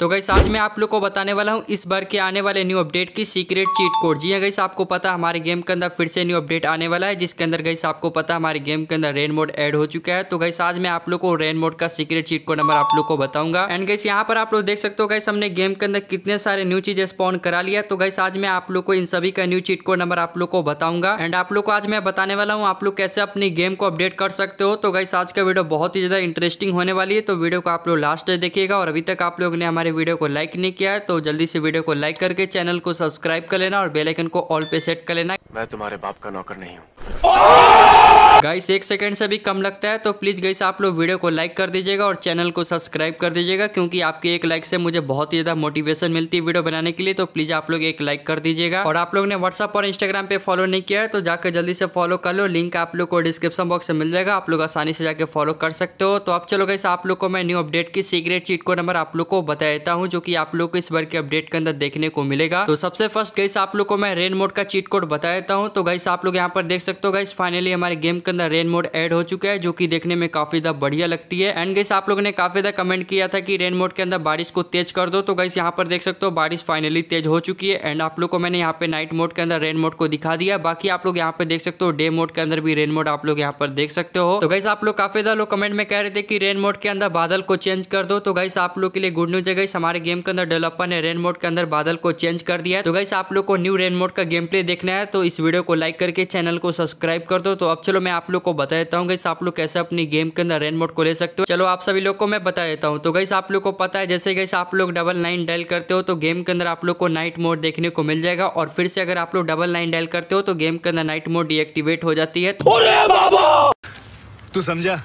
तो गई आज मैं आप लोग को बताने वाला हूँ इस बार के आने वाले न्यू अपडेट की सीक्रेट चीट कोड जी हाँ गई आपको पता हमारे गेम के अंदर फिर से न्यू अपडेट आने वाला है जिसके अंदर गई आपको पता हमारे गेम के अंदर रेन मोड ऐड हो चुका है तो गई आज मैं आप लोग को रेन मोड का सीक्रेट चीट कोड नंबर आप लोग को बताऊंगा एंड गई यहाँ पर आप लोग देख सकते हो गई हमने गेम के अंदर कितने सारे न्यू चीज स्पॉन करा लिया तो गई आज मैं आप लोग को इन सभी का न्यू चीट कोड नंबर आप लोग को बताऊंगा एंड आप लोग को आज मैं बताने वाला हूँ आप लोग कैसे अपनी गेम को अपडेट कर सकते हो तो गई आज का वीडियो बहुत ही ज्यादा इंटरेस्टिंग होने वाली है तो वीडियो को आप लोग लास्ट देखिएगा और अभी तक आप लोग ने हमारे मेरे वीडियो को लाइक नहीं किया तो जल्दी से वीडियो को लाइक करके चैनल को सब्सक्राइब कर लेना और बेलाइकन को ऑल पे सेट कर लेना मैं तुम्हारे बाप का नौकर नहीं हूँ गाइस एक सेकंड से भी कम लगता है तो प्लीज़ गाइस आप लोग वीडियो को लाइक कर दीजिएगा और चैनल को सब्सक्राइब कर दीजिएगा क्योंकि आपके एक लाइक से मुझे बहुत ही ज़्यादा मोटिवेशन मिलती है वीडियो बनाने के लिए तो प्लीज़ आप लोग एक लाइक कर दीजिएगा और आप लोग ने व्हाट्सअप और इंस्टाग्राम पे फॉलो नहीं किया है तो जाकर जल्दी से फॉलो कर लो लिंक आप लोग को डिस्क्रिप्शन बॉक्स में मिल जाएगा आप लोग आसानी से जाकर फॉलो कर सकते हो तो अब चलो गाइस आप लोग को मैं न्यू अपडेट की सीक्रेट चीट को नंबर आप लोग को बता देता हूँ जो कि आप लोग को इस बार के अपडेट के अंदर देखने को मिलेगा तो सबसे फर्स्ट गाइस आप लोग को मैं रेन मोड का चीट कोड बता देता हूँ तो गाइस आप लोग यहाँ पर देख सकते हो गाइस फाइनली हमारे गेम के अंदर रेन मोड ऐड हो चुका है जो कि देखने में काफ़ी ज़्यादा बढ़िया लगती है एंड गैस आप लोगों ने काफ़ी ज़्यादा कमेंट किया था कि रेन मोड के अंदर बारिश को तेज कर दो तो गैस यहाँ पर देख सकते हो बारिश फाइनली तेज हो चुकी है एंड आप लोग को मैंने यहाँ पे नाइट मोड के अंदर रेन मोड को दिखा दिया बाकी आप लोग यहाँ पे देख सकते हो डे मोड के अंदर भी रेन मोड आप लोग यहाँ पर देख सकते हो तो गैस आप लोग काफ़ी ज़्यादा लोग कमेंट में कह रहे थे कि रेन मोड के अंदर बादल को चेंज कर दो तो गैस आप लोग के लिए गुड न्यूज है गैस हमारे गेम के अंदर डेवलपर ने रेन मोड के अंदर बादल को चेंज कर दिया तो गैस आप लोग को न्यू रेन मोड का गेम प्ले देखना है तो इस वीडियो को लाइक करके चैनल को सब्सक्राइब कर दो तो अब चलो मैं आप लोग लोग को बता देता हूँ गई आप लोग कैसे अपनी गेम के अंदर रेन मोड को ले सकते हो चलो आप सभी लोग को मैं बता देता हूँ तो गई आप लोग को पता है जैसे गई आप लोग डबल नाइन डायल करते हो तो गेम के अंदर आप लोग को नाइट मोड देखने को मिल जाएगा और फिर से अगर आप लोग डबल नाइन डायल करते हो तो गेम के अंदर नाइट मोड डीएक्टिवेट हो जाती है तू समझा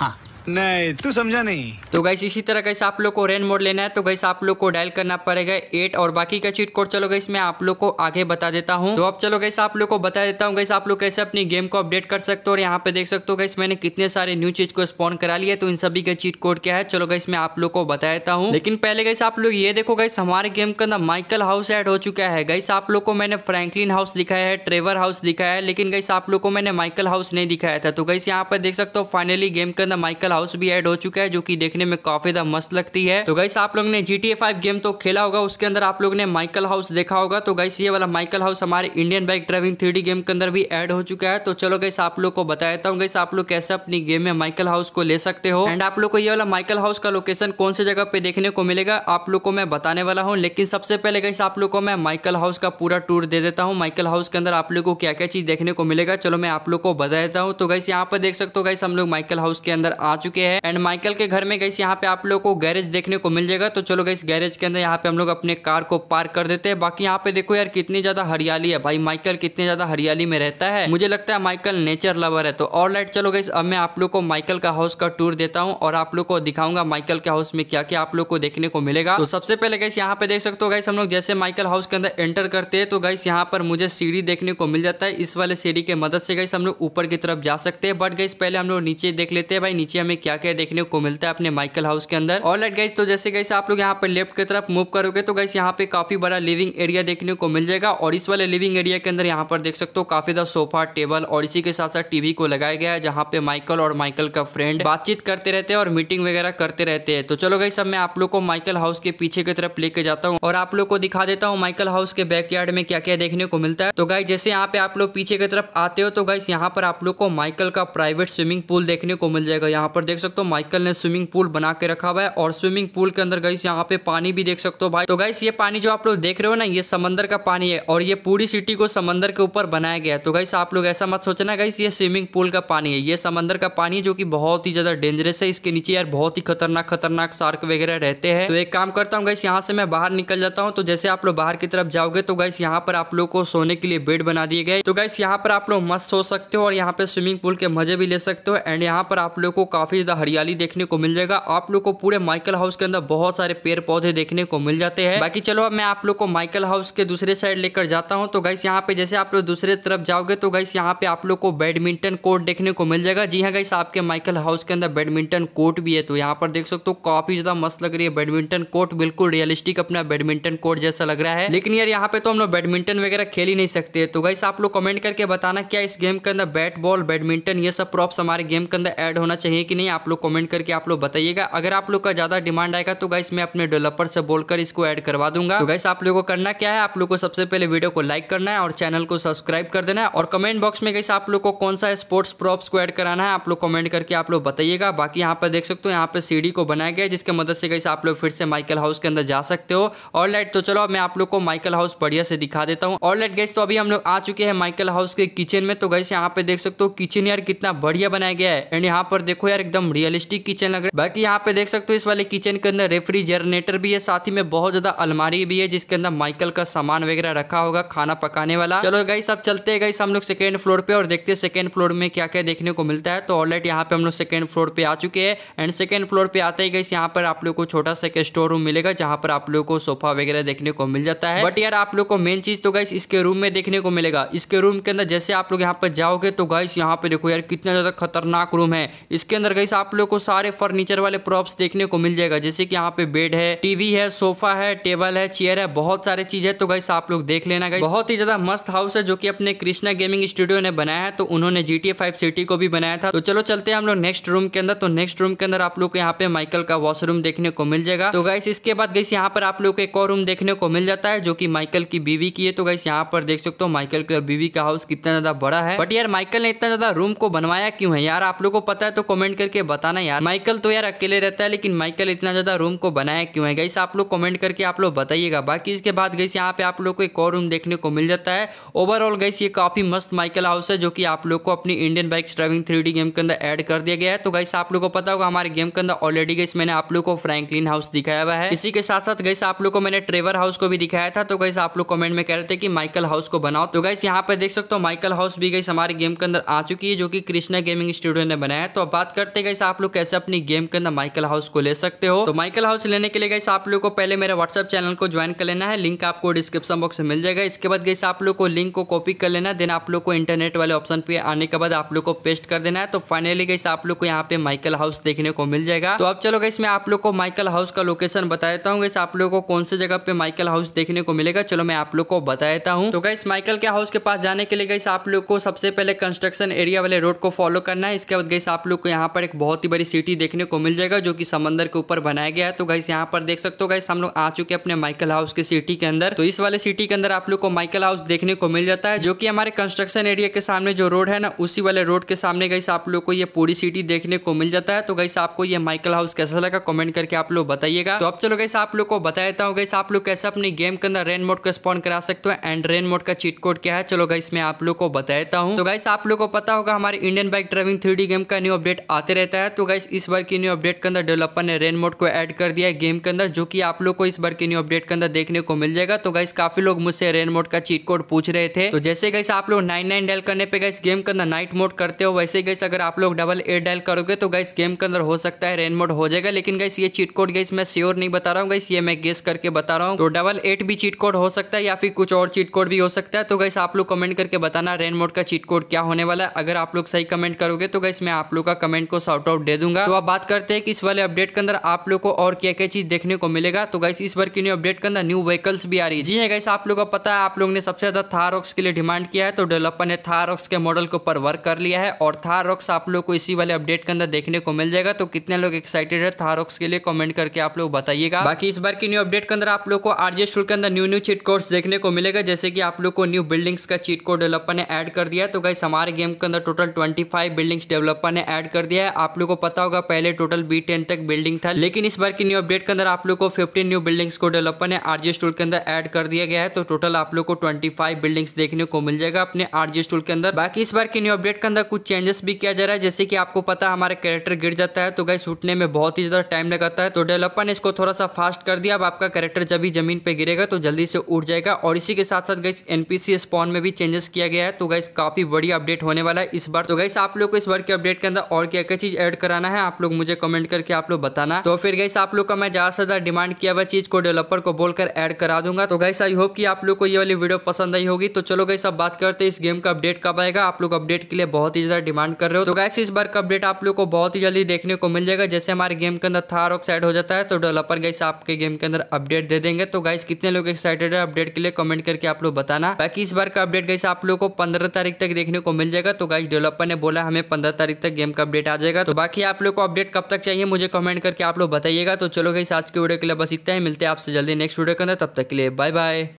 हाँ नहीं तू समझा नहीं तो गैस इसी तरह कैसे आप लोग को रेन मोड लेना है तो गैस आप लोग को डायल करना पड़ेगा एट और बाकी का चीट कोड चलो गैस मैं आप लोग को आगे बता देता हूँ तो अब चलो गैस आप लोग को बता देता हूँ गैस आप लोग कैसे अपनी गेम को अपडेट कर सकते हो और यहाँ पे देख सकते हो गैस मैंने कितने सारे न्यू चीज को स्पॉन करा लिया तो इन सभी का चीट कोड क्या है चलो गैस मैं आप लोग को बता देता हूँ लेकिन पहले गैस आप लोग ये देखो गैस हमारे गेम के अंदर माइकल हाउस एड हो चुका है गैस आप लोग को मैंने फ्रेंकलिन हाउस दिखाया है ट्रेवर हाउस दिखाया है लेकिन गैस आप लोग को मैंने माइकल हाउस नहीं दिखाया था तो गैस यहाँ पर देख सकते हो फाइनली गेम के अंदर माइकल कैसल हाउस भी ऐड हो चुका है जो कि देखने में काफी ज्यादा मस्त लगती है तो गाइस आप लोग ने जी टी गेम तो खेला होगा उसके अंदर आप लोग ने माइकल हाउस देखा होगा तो गाइस ये वाला माइकल हाउस हमारे Indian bike driving three game के अंदर भी एड हो चुका है तो चलो गाइस आप लोग को बता देता हूँ गाइस आप लोग कैसे अपनी गेम में माइकल हाउस को ले सकते हो एंड आप लोग को ये वाला माइकल हाउस का लोकेशन कौन से जगह पे देखने को मिलेगा आप लोग को मैं बताने वाला हूँ लेकिन सबसे पहले गाइस आप लोग को मैं माइकल हाउस का पूरा टूर दे देता हूँ माइकल हाउस के अंदर आप लोग को क्या क्या चीज देखने को मिलेगा चलो मैं आप लोग को बता देता हूँ तो गाइस यहाँ पर देख सकते हो गाइस हम लोग माइकल हाउस के अंदर आ चुके हैं एंड माइकल के घर में गई यहाँ पे आप लोग को गैरेज देखने को मिल जाएगा तो चलो गई गैरेज के अंदर यहाँ पे हम लोग अपने कार को पार्क कर देते हैं बाकी यहाँ पे देखो यार कितनी ज्यादा हरियाली है भाई माइकल कितनी ज्यादा हरियाली में रहता है मुझे लगता है माइकल नेचर लवर है तो और लाइट चलो गई अब मैं आप लोग को माइकल का हाउस का टूर देता हूँ और आप लोग को दिखाऊंगा माइकल के हाउस में क्या क्या आप लोग को देखने को मिलेगा तो सबसे पहले गई यहाँ पे देख सकते हो गई हम लोग जैसे माइकल हाउस के अंदर एंटर करते हैं तो गाइस यहाँ पर मुझे सीढ़ी देखने को मिल जाता है इस वाले सीढ़ी के मदद से गई हम लोग ऊपर की तरफ जा सकते हैं बट गई पहले हम लोग नीचे देख लेते हैं भाई नीचे हमें हमें क्या क्या देखने को मिलता है अपने माइकल हाउस के अंदर और लाइट गाइस तो जैसे गाइस आप लोग यहाँ पर लेफ्ट की तरफ मूव करोगे तो गाइस यहाँ पे काफी बड़ा लिविंग एरिया देखने को मिल जाएगा और इस वाले लिविंग एरिया के अंदर यहाँ पर देख सकते हो काफी ज्यादा सोफा टेबल और इसी के साथ साथ टीवी को लगाया गया है जहाँ पे माइकल और माइकल का फ्रेंड बातचीत करते रहते हैं और मीटिंग वगैरह करते रहते हैं तो चलो गाइस अब मैं आप लोग को माइकल हाउस के पीछे की तरफ लेके जाता हूँ और आप लोग को दिखा देता हूँ माइकल हाउस के बैकयार्ड में क्या क्या देखने को मिलता है तो गाइस जैसे यहाँ पे आप लोग पीछे की तरफ आते हो तो गाइस यहाँ पर आप लोग को माइकल का प्राइवेट स्विमिंग पूल देखने को मिल जाएगा यहाँ पर पर देख सकते हो माइकल ने स्विमिंग पूल बना के रखा हुआ है और स्विमिंग पूल के अंदर गई यहाँ पे पानी भी देख सकते हो भाई तो गाइस ये पानी जो आप लोग देख रहे हो ना ये समंदर का पानी है और ये पूरी सिटी को समंदर के ऊपर बनाया गया है तो गाइस आप लोग ऐसा मत सोचना गाइस ये स्विमिंग पूल का पानी है ये समंदर का पानी है जो की बहुत ही ज्यादा डेंजरस है इसके नीचे यार बहुत ही खतरनाक खतरनाक शार्क वगैरह रहते हैं तो एक काम करता हूँ गाइस यहाँ से मैं बाहर निकल जाता हूँ तो जैसे आप लोग बाहर की तरफ जाओगे तो गाइस यहाँ पर आप लोग को सोने के लिए बेड बना दिए गए तो गाइस यहाँ पर आप लोग मस्त सो सकते हो और यहाँ पे स्विमिंग पूल के मजे भी ले सकते हो एंड यहाँ पर आप लोग को काफी काफ़ी ज़्यादा हरियाली देखने को मिल जाएगा आप लोग को पूरे माइकल हाउस के अंदर बहुत सारे पेड़ पौधे देखने को मिल जाते हैं बाकी चलो अब मैं आप लोग को माइकल हाउस के दूसरे साइड लेकर जाता हूँ तो गाइस यहाँ पे जैसे आप लोग दूसरे तरफ जाओगे तो गाइस यहाँ पे आप लोग को बैडमिंटन कोर्ट देखने को मिल जाएगा जी हाँ गाइस आपके माइकल हाउस के अंदर बैडमिंटन कोर्ट भी है तो यहाँ पर देख सकते हो काफी ज्यादा मस्त लग रही है बैडमिंटन कोर्ट बिल्कुल रियलिस्टिक अपना बैडमिंटन कोर्ट जैसा लग रहा है लेकिन यार यहाँ पे तो हम लोग बैडमिंटन वगैरह खेल ही नहीं सकते तो गाइस आप लोग कमेंट करके बताना क्या इस गेम के अंदर बैट बॉल बैडमिंटन ये सब प्रॉप्स हमारे गेम के अंदर एड होना चाहिए कि नहीं नहीं आप लोग कमेंट करके आप लोग बताइएगा अगर आप लोग का ज़्यादा डिमांड आएगा तो गाइस मैं अपने डेवलपर से बोलकर इसको ऐड करवा दूंगा तो गाइस आप लोगों को करना क्या है आप लोग को सबसे पहले वीडियो को लाइक करना है और चैनल को सब्सक्राइब कर देना है और कमेंट बॉक्स में गाइस आप लोग को कौन सा स्पोर्ट्स प्रॉप्स को एड कराना है आप लोग कमेंट करके आप लोग बताइएगा बाकी यहाँ पर देख सकते हो यहाँ पर सीढ़ी को बनाया गया जिसके मदद से गाइस आप लोग फिर से माइकल हाउस के अंदर जा सकते हो और लाइट तो चलो मैं आप लोग को माइकल हाउस बढ़िया से दिखा देता हूँ और लाइट गाइस तो अभी हम लोग आ चुके हैं माइकल हाउस के किचन में तो गाइस यहाँ पे देख सकते हो किचन यार कितना बढ़िया बनाया गया है एंड यहाँ पर देखो यार एकदम रियलिस्टिक किचन लग रहा है बाकी यहाँ पे देख सकते हो इस वाले किचन के अंदर रेफ्रिजरेटर भी है साथ ही में बहुत ज्यादा अलमारी भी है जिसके अंदर माइकल का सामान वगैरह रखा होगा खाना पकाने वाला चलो गई सब चलते गई हम लोग सेकेंड फ्लोर पे और देखते हैं सेकेंड फ्लोर में क्या क्या देखने को मिलता है तो ऑलरेडी यहाँ पे हम लोग सेकेंड फ्लोर पे आ चुके हैं एंड सेकेंड फ्लोर पे आते ही गई यहाँ पर आप लोग को छोटा सा एक स्टोर रूम मिलेगा जहाँ पर आप लोग को सोफा वगैरह देखने को मिल जाता है बट यार आप लोग को मेन चीज तो गाइस इसके रूम में देखने को मिलेगा इसके रूम के अंदर जैसे आप लोग यहाँ पर जाओगे तो गाइस यहाँ पे देखो यार कितना ज्यादा खतरनाक रूम है इसके अंदर गाइस आप लोग को सारे फर्नीचर वाले प्रॉप्स देखने को मिल जाएगा जैसे कि यहाँ पे बेड है टीवी है सोफा है टेबल है चेयर है बहुत सारी चीज है तो गाइस आप लोग देख लेना गाइस बहुत ही ज्यादा मस्त हाउस है जो की अपने कृष्णा गेमिंग स्टूडियो ने बनाया है तो उन्होंने जी टी सिटी को भी बनाया था तो चलो चलते हैं हम लोग नेक्स्ट रूम के अंदर तो नेक्स्ट रूम के अंदर आप लोग को यहाँ पे माइकल का वॉशरूम देखने को मिल जाएगा तो गाइस इसके बाद गाइस यहाँ पर आप लोग को एक और रूम देखने को मिल जाता है जो की माइकल की बीवी की है तो गाइस यहाँ पर देख सकते हो माइकल का बीवी का हाउस कितना ज्यादा बड़ा है बट यार माइकल ने इतना ज्यादा रूम को बनवाया क्यों है यार आप लोग को पता है तो कॉमेंट करके बताना यार माइकल तो यार अकेले रहता है लेकिन माइकल इतना ज़्यादा रूम को बनाया क्यों है गईस आप लोग कमेंट करके आप लोग बताइएगा बाकी इसके बाद गईस यहाँ पे आप लोग को एक और रूम देखने को मिल जाता है ओवरऑल गईस ये काफ़ी मस्त माइकल हाउस है जो की आप लोग को अपनी Indian bike driving three game के अंदर एड कर दिया गया है तो गईस आप लोग को पता होगा हमारे गेम के अंदर ऑलरेडी गईस मैंने आप लोग को फ्रेंकलिन हाउस दिखाया हुआ है इसी के साथ साथ गईस आप लोग को मैंने ट्रेवर हाउस को भी दिखाया था तो गईस आप लोग कॉमेंट में कह रहे थे कि माइकल हाउस को बनाओ तो गईस यहाँ पे देख सकते हो माइकल हाउस भी गईस हमारे गेम के अंदर आ चुकी है जो कि कृष्णा गेमिंग स्टूडियो ने बनाया है तो अब बात करते करते गए आप लोग कैसे अपनी गेम के अंदर माइकल हाउस को ले सकते हो तो माइकल हाउस लेने के लिए गई आप लोग को पहले मेरे व्हाट्सअप चैनल को ज्वाइन कर लेना है लिंक आपको डिस्क्रिप्शन बॉक्स में मिल जाएगा इसके बाद गई आप लोग को लिंक को कॉपी कर लेना देन आप लोग को इंटरनेट वाले ऑप्शन पे आने के बाद आप लोग को पेस्ट कर देना है तो फाइनली गई आप लोग को यहाँ पे माइकल हाउस देखने को मिल जाएगा तो अब चलो गई मैं आप लोग को माइकल हाउस का लोकेशन बता देता हूँ आप लोग को कौन से जगह पे माइकल हाउस देखने को मिलेगा चलो मैं आप लोग को बता देता हूँ तो गई माइकल के हाउस के पास जाने के लिए गई आप लोग को सबसे पहले कंस्ट्रक्शन एरिया वाले रोड को फॉलो करना है इसके बाद गई आप लोग को यहाँ पर पर एक बहुत ही बड़ी सिटी देखने को मिल जाएगा जो कि समंदर के ऊपर बनाया गया है तो गाइस यहाँ पर देख सकते हो गाइस हम लोग आ चुके अपने माइकल हाउस की सिटी के अंदर तो इस वाले सिटी के अंदर आप लोग को माइकल हाउस देखने को मिल जाता है जो की हमारे कंस्ट्रक्शन एरिया के सामने जो रोड है ना उसी वाले रोड के सामने गई आप लोग को ये पूरी सिटी देखने को मिल जाता है तो गई आपको ये माइकल हाउस कैसा लगा कॉमेंट करके आप लोग बताइएगा तो अब चलो गई आप लोग को बता देता हूँ गई आप लोग कैसे अपने गेम के अंदर रेन मोड को स्पॉन करा सकते हो एंड रेन मोड का चीट कोड क्या है चलो गई मैं आप लोग को बता देता हूँ तो गाइस आप लोग को पता होगा हमारे Indian bike driving three game का न्यू अपडेट आते आते रहता है तो गाइस इस बार की न्यू अपडेट के अंदर डेवलपर ने रेन मोड को ऐड कर दिया है गेम के अंदर जो कि आप लोग को इस बार की न्यू अपडेट के अंदर देखने को मिल जाएगा तो गाइस काफी लोग मुझसे रेन मोड का चीट कोड पूछ रहे थे तो जैसे गाइस आप लोग नाइन नाइन डायल करने पे गाइस गेम के अंदर नाइट मोड करते हो वैसे गाइस अगर आप लोग डबल एट डायल करोगे तो गाइस गेम के अंदर हो सकता है रेन मोड हो जाएगा लेकिन गाइस ये चीट कोड गाइस मैं श्योर नहीं बता रहा हूँ गाइस ये मैं गेस करके बता रहा हूँ तो डबल एट भी चीट कोड हो सकता है या फिर कुछ और चीट कोड भी हो सकता है तो गाइस आप लोग कमेंट करके बताना रेन मोड का चीट कोड क्या होने वाला है अगर आप लोग सही कमेंट करोगे तो गाइस मैं आप लोग का कमेंट को शॉर्ट आउट दे दूंगा तो अब बात करते हैं कि इस वाले अपडेट के अंदर आप लोग को और क्या क्या चीज देखने को मिलेगा तो गाइस इस बार की न्यू अपडेट के अंदर न्यू व्हीकल्स भी आ रही है जी है हाँ गाइस आप लोगों को पता है आप लोग ने सबसे ज्यादा थारॉक्स के लिए डिमांड किया है तो डेवलपर ने थारोक्स के मॉडल के ऊपर वर्क कर लिया है और थारॉक्स आप लोग को इसी वाले अपडेट के अंदर देखने को मिल जाएगा तो कितने लोग एक्साइटेड है थारोक्स के लिए कॉमेंट करके आप लोग बताइएगा बाकी इस बार की न्यू अपडेट के अंदर आप लोग को आरजे स्कूल के अंदर न्यू न्यू चीट कोर्स देखने को मिलेगा जैसे कि आप लोग को न्यू बिल्डिंग्स का चीट कोड डेवलपर ने एड कर दिया तो गाइस हमारे गेम के अंदर टोटल ट्वेंटी बिल्डिंग्स डेवलपर ने एड कर दिया है तो आप लोगों को पता होगा पहले टोटल बी टेन तक बिल्डिंग था लेकिन इस बार की न्यू अपडेट के अंदर आप लोग को फिफ्टीन न्यू बिल्डिंग्स को डेवलपर ने आरजे स्टूल के अंदर एड कर दिया गया है तो टोटल आप लोग को ट्वेंटी फाइव बिल्डिंग्स देखने को मिल जाएगा अपने आरजे स्टूल के अंदर बाकी इस बार की न्यू अपडेट के अंदर कुछ चेंजेस भी किया जा रहा है जैसे की आपको पता है हमारा कैरेक्टर गिर जाता है तो गाय उठने में बहुत ही ज्यादा टाइम लगाता है तो डेवलपर ने इसको थोड़ा सा फास्ट कर दिया अब आपका कैरेक्टर जब भी जमीन पे गिरेगा तो जल्दी से उठ जाएगा और इसी के साथ साथ गई एनपीसी स्पॉन में भी चेंजेस किया गया है तो गाइस काफी बड़ी अपडेट होने वाला है इस बार तो गाइस आप लोग को इस बार के अपडेट के अंदर और क्या क्या चीज़ ऐड कराना है आप लोग मुझे कमेंट करके आप लोग बताना तो फिर गैस आप लोग का मैं ज़्यादा से ज़्यादा डिमांड किया हुआ चीज़ को डेवलपर को बोलकर ऐड करा दूंगा तो गैस आई होप कि आप लोग को ये वाली वीडियो पसंद आई होगी तो चलो गैस अब बात करते इस गेम का अपडेट कब आएगा आप लोग अपडेट के लिए बहुत ही ज़्यादा डिमांड कर रहे हो तो गैस इस बार का अपडेट आप लोग को बहुत ही जल्दी देखने को मिल जाएगा जैसे हमारे गेम के अंदर थार ऑक्साइड हो जाता है तो डेवलपर गैस आपके गेम के अंदर अपडेट दे देंगे तो गाइस कितने लोग एक्साइटेड है अपडेट के लिए कमेंट करके आप लोग बताना बाकी इस बार का अपडेट गैस आप लोग को पंद्रह तारीख तक देखने को मिल जाएगा तो गाइस डेवलपर ने बोला हमें पंद्रह तारीख तक गेम का अपडेट आ जाएगा जाएगा तो बाकी आप लोग को अपडेट कब तक चाहिए मुझे कमेंट करके आप लोग बताइएगा तो चलो गई आज के वीडियो के लिए बस इतना ही मिलते हैं आपसे जल्दी नेक्स्ट वीडियो के अंदर तब तक के लिए बाय बाय